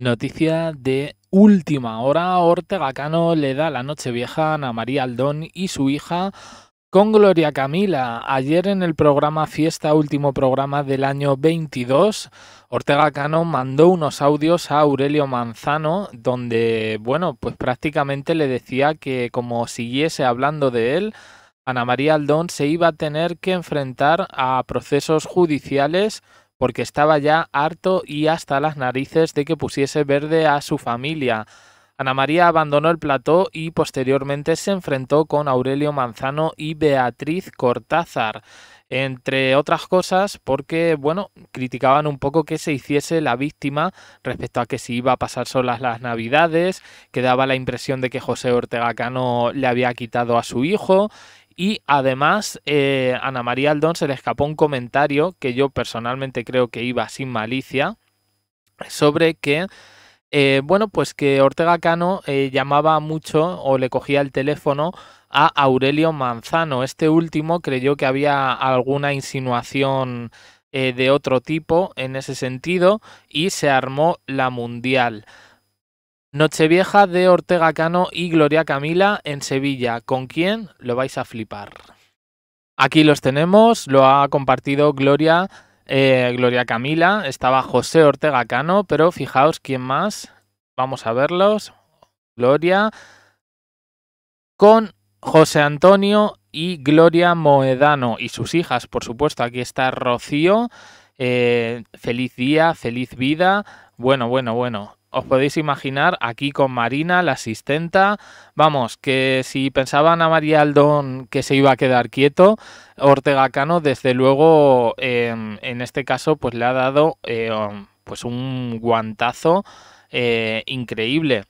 Noticia de última hora, Ortega Cano le da la noche vieja a Ana María Aldón y su hija con Gloria Camila. Ayer en el programa Fiesta, último programa del año 22, Ortega Cano mandó unos audios a Aurelio Manzano donde, bueno, pues prácticamente le decía que como siguiese hablando de él, Ana María Aldón se iba a tener que enfrentar a procesos judiciales porque estaba ya harto y hasta las narices de que pusiese verde a su familia. Ana María abandonó el plató y posteriormente se enfrentó con Aurelio Manzano y Beatriz Cortázar, entre otras cosas porque, bueno, criticaban un poco que se hiciese la víctima respecto a que si iba a pasar solas las navidades, que daba la impresión de que José Ortega Cano le había quitado a su hijo y además, eh, Ana María Aldón se le escapó un comentario que yo personalmente creo que iba sin malicia sobre que, eh, bueno, pues que Ortega Cano eh, llamaba mucho o le cogía el teléfono a Aurelio Manzano. Este último creyó que había alguna insinuación de otro tipo en ese sentido y se armó la mundial. Nochevieja de Ortega Cano y Gloria Camila en Sevilla. ¿Con quién? Lo vais a flipar. Aquí los tenemos, lo ha compartido Gloria, eh, Gloria Camila, estaba José Ortega Cano, pero fijaos quién más. Vamos a verlos. Gloria con José Antonio y Gloria Moedano y sus hijas, por supuesto. Aquí está Rocío. Eh, feliz día, feliz vida. Bueno, bueno, bueno os podéis imaginar aquí con Marina, la asistenta. Vamos, que si pensaban a María Aldón que se iba a quedar quieto, Ortega Cano, desde luego, em, en este caso, pues le ha dado em, pues un guantazo eh, increíble.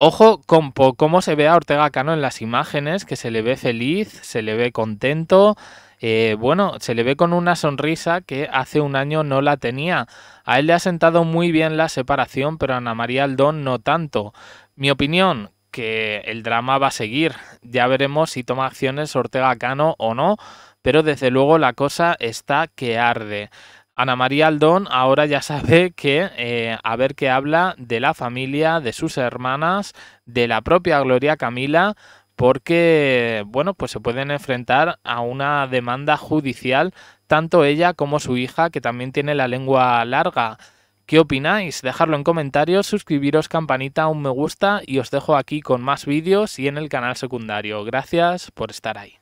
Ojo con cómo se ve a Ortega Cano en las imágenes, que se le ve feliz, se le ve contento. Eh, bueno, se le ve con una sonrisa que hace un año no la tenía. A él le ha sentado muy bien la separación, pero a Ana María Aldón no tanto. Mi opinión, que el drama va a seguir. Ya veremos si toma acciones Ortega Cano o no, pero desde luego la cosa está que arde. Ana María Aldón ahora ya sabe que eh, a ver qué habla de la familia, de sus hermanas, de la propia Gloria Camila, porque bueno, pues se pueden enfrentar a una demanda judicial tanto ella como su hija que también tiene la lengua larga. ¿Qué opináis? Dejadlo en comentarios, suscribiros, campanita, un me gusta y os dejo aquí con más vídeos y en el canal secundario. Gracias por estar ahí.